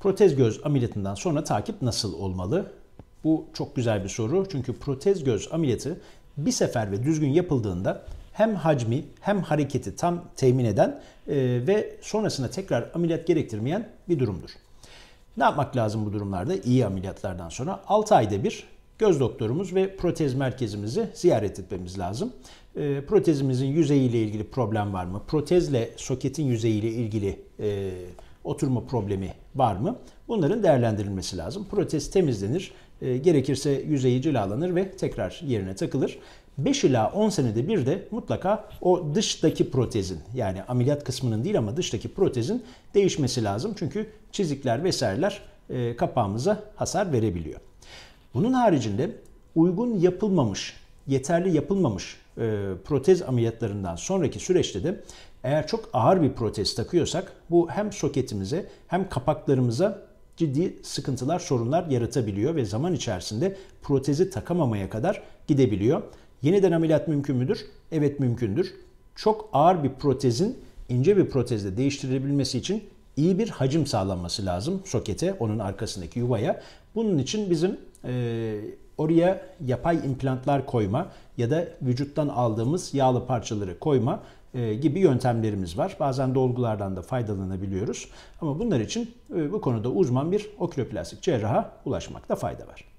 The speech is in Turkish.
Protez göz ameliyatından sonra takip nasıl olmalı? Bu çok güzel bir soru. Çünkü protez göz ameliyatı bir sefer ve düzgün yapıldığında hem hacmi hem hareketi tam temin eden e, ve sonrasında tekrar ameliyat gerektirmeyen bir durumdur. Ne yapmak lazım bu durumlarda? iyi ameliyatlardan sonra 6 ayda bir göz doktorumuz ve protez merkezimizi ziyaret etmemiz lazım. E, protezimizin yüzeyiyle ilgili problem var mı? Protezle soketin yüzeyiyle ilgili e, oturma problemi var mı? Bunların değerlendirilmesi lazım. Protez temizlenir, e, gerekirse yüzeyi cilalanır ve tekrar yerine takılır. 5 ila 10 senede bir de mutlaka o dıştaki protezin yani ameliyat kısmının değil ama dıştaki protezin değişmesi lazım. Çünkü çizikler vesaireler e, kapağımıza hasar verebiliyor. Bunun haricinde uygun yapılmamış, yeterli yapılmamış e, protez ameliyatlarından sonraki süreçte de eğer çok ağır bir protez takıyorsak bu hem soketimize hem kapaklarımıza ciddi sıkıntılar, sorunlar yaratabiliyor ve zaman içerisinde protezi takamamaya kadar gidebiliyor. Yeniden ameliyat mümkün müdür? Evet mümkündür. Çok ağır bir protezin ince bir protezle değiştirilebilmesi için iyi bir hacim sağlanması lazım sokete, onun arkasındaki yuvaya. Bunun için bizim e, Oraya yapay implantlar koyma ya da vücuttan aldığımız yağlı parçaları koyma e, gibi yöntemlerimiz var. Bazen dolgulardan da faydalanabiliyoruz. Ama bunlar için e, bu konuda uzman bir oküloplastik cerraha ulaşmakta fayda var.